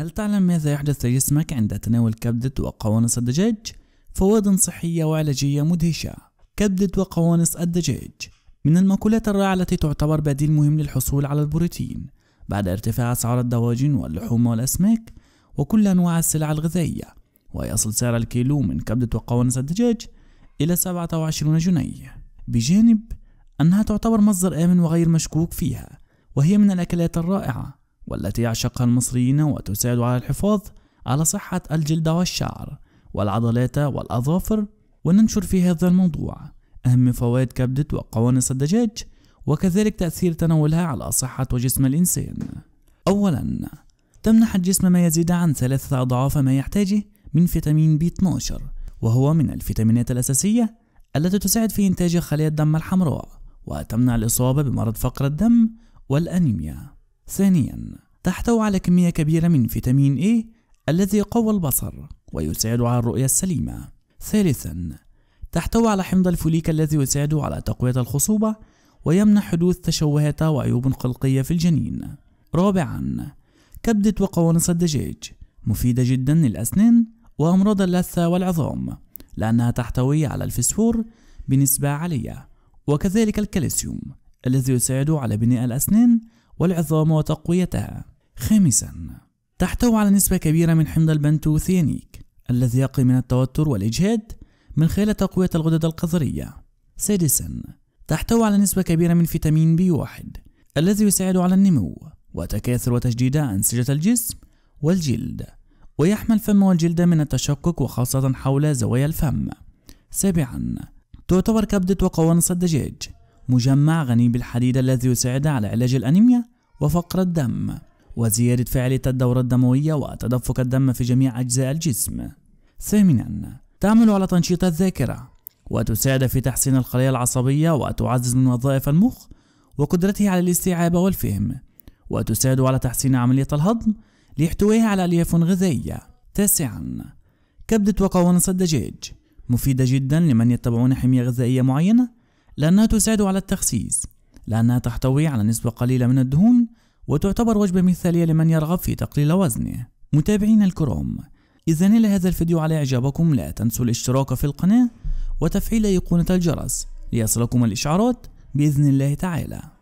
هل تعلم ماذا يحدث لجسمك عند تناول كبدة وقوانص الدجاج؟ فوائد صحية وعلاجية مدهشة كبدة وقوانص الدجاج من المأكولات الرائعة التي تعتبر بديل مهم للحصول على البروتين بعد ارتفاع أسعار الدواجن واللحوم والأسماك وكل أنواع السلع الغذائية ويصل سعر الكيلو من كبدة وقوانص الدجاج إلى 27 جنيه بجانب أنها تعتبر مصدر آمن وغير مشكوك فيها وهي من الأكلات الرائعة والتي يعشقها المصريين وتساعد على الحفاظ على صحة الجلد والشعر والعضلات والأظافر وننشر في هذا الموضوع أهم فوائد كبدة وقوانص الدجاج وكذلك تأثير تناولها على صحة وجسم الإنسان أولاً تمنح الجسم ما يزيد عن ثلاثة أضعاف ما يحتاجه من فيتامين بي 12 وهو من الفيتامينات الأساسية التي تساعد في إنتاج خلايا الدم الحمراء وتمنع الإصابة بمرض فقر الدم والأنيميا ثانيا تحتوي على كمية كبيرة من فيتامين A الذي يقوي البصر ويساعد على الرؤية السليمة ثالثا تحتوي على حمض الفوليك الذي يساعد على تقوية الخصوبة ويمنع حدوث تشوهات وعيوب خلقية في الجنين رابعا كبدة وقوانص الدجاج مفيدة جدا للأسنان وأمراض اللثة والعظام لأنها تحتوي على الفسفور بنسبة عالية وكذلك الكالسيوم الذي يساعد على بناء الأسنان والعظام وتقويتها خامسا تحتوي على نسبة كبيرة من حمض البنتوثيانيك الذي يقي من التوتر والإجهاد من خلال تقوية الغدد القذرية سادسا تحتوي على نسبة كبيرة من فيتامين بي واحد الذي يساعد على النمو وتكاثر وتجديد أنسجة الجسم والجلد ويحمى الفم والجلد من التشقق وخاصة حول زوايا الفم سابعا تعتبر كبدة وقوانص الدجاج مجمع غني بالحديد الذي يساعد على علاج الأنيميا وفقر الدم وزيادة فعالية الدورة الدموية وتدفق الدم في جميع أجزاء الجسم ثامنا تعمل على تنشيط الذاكرة وتساعد في تحسين الخلايا العصبية وتعزز من وظائف المخ وقدرته على الاستيعاب والفهم وتساعد على تحسين عملية الهضم لاحتوائها على ألياف غذائية. تاسعا كبدة وقوانص الدجاج مفيدة جدا لمن يتبعون حمية غذائية معينة لأنها تساعد على التخسيس لأنها تحتوي على نسبة قليلة من الدهون وتعتبر وجبة مثالية لمن يرغب في تقليل وزنه متابعينا الكرام إذا نال هذا الفيديو على إعجابكم لا تنسوا الاشتراك في القناة وتفعيل أيقونة الجرس ليصلكم الإشعارات بإذن الله تعالى